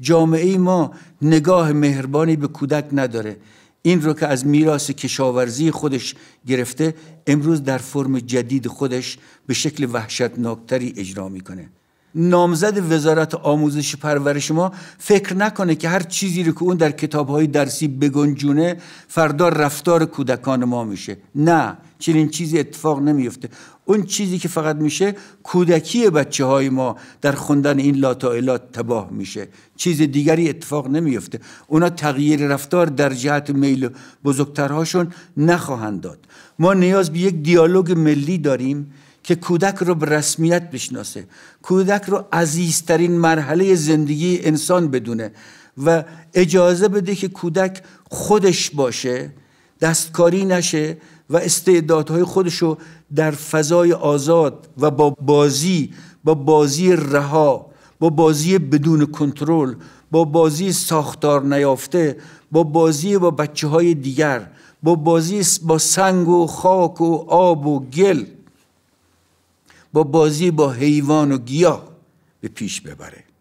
جامعه ما نگاه مهربانی به کودک نداره این رو که از میراث کشاورزی خودش گرفته امروز در فرم جدید خودش به شکل وحشتناکتری اجرا میکنه نامزد وزارت آموزش پرورش ما فکر نکنه که هر چیزی رو که اون در کتابهای درسی بگنجونه فردا رفتار کودکان ما میشه نه چنین چیزی اتفاق نمیفته اون چیزی که فقط میشه کودکی بچه های ما در خوندن این لاطائلات تباه میشه چیز دیگری اتفاق نمیفته اونا تغییر رفتار در جهت میل بزرگترهاشون نخواهند داد ما نیاز به یک دیالوگ ملی داریم که کودک رو به رسمیت بشناسه کودک رو عزیزترین مرحله زندگی انسان بدونه و اجازه بده که کودک خودش باشه دستکاری نشه و استعدادهای خودش رو در فضای آزاد و با بازی با بازی رها با بازی بدون کنترل با بازی ساختار نیافته با بازی با بچه های دیگر با بازی با سنگ و خاک و آب و گل با بازی با حیوان و گیاه به پیش ببره